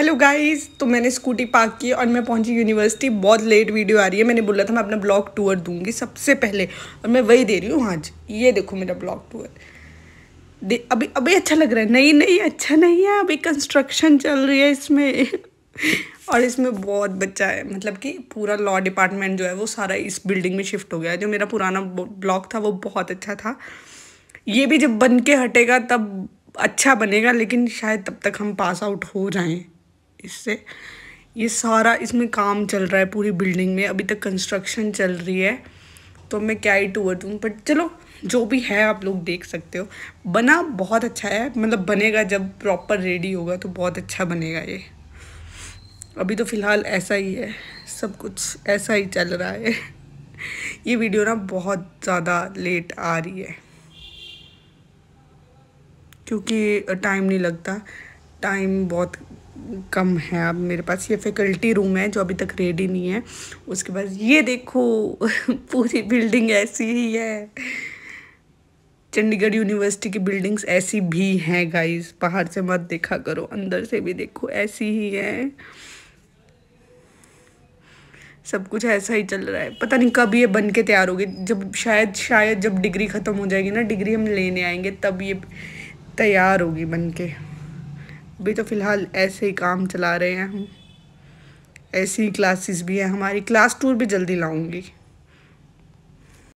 hello guys तो मैंने scooty park की और मैं पहुंची यूनिवर्सिटी बहुत लेट वीडियो आ रही है मैंने बोला था मैं अपना ब्लॉग टूर दूंगी सबसे पहले और मैं वही दे रही हूँ आज ये देखो मेरा ब्लॉग टूर दे अभी अभी अच्छा लग रहा है नहीं नहीं अच्छा नहीं है अभी कंस्ट्रक्शन चल रही है इसमें और इसमें बहुत बच्चा है मतलब कि पूरा लॉ डिपार्टमेंट जो है वो सारा इस बिल्डिंग में शिफ्ट हो गया है जो मेरा पुराना ब्लॉक था वो बहुत अच्छा था ये भी जब बन के हटेगा तब अच्छा बनेगा लेकिन शायद तब तक हम पास आउट हो जाएं इससे ये सारा इसमें काम चल रहा है पूरी बिल्डिंग में अभी तक कंस्ट्रक्शन चल रही है तो मैं क्या ही टूर दूँ बट चलो जो भी है आप लोग देख सकते हो बना बहुत अच्छा है मतलब बनेगा जब प्रॉपर रेडी होगा तो बहुत अच्छा बनेगा ये अभी तो फ़िलहाल ऐसा ही है सब कुछ ऐसा ही चल रहा है ये वीडियो ना बहुत ज़्यादा लेट आ रही है क्योंकि टाइम नहीं लगता टाइम बहुत कम है अब मेरे पास ये फैकल्टी रूम है जो अभी तक रेडी नहीं है उसके बाद ये देखो पूरी बिल्डिंग ऐसी ही है चंडीगढ़ यूनिवर्सिटी की बिल्डिंग्स ऐसी भी हैं गाइस बाहर से मत देखा करो अंदर से भी देखो ऐसी ही है सब कुछ ऐसा ही चल रहा है पता नहीं कब ये बन के तैयार होगी जब शायद शायद जब डिग्री ख़त्म हो जाएगी ना डिग्री हम लेने आएंगे तब ये तैयार होगी बन के अभी तो फ़िलहाल ऐसे ही काम चला रहे हैं हम ऐसी ही क्लासेस भी हैं हमारी क्लास टूर भी जल्दी लाऊंगी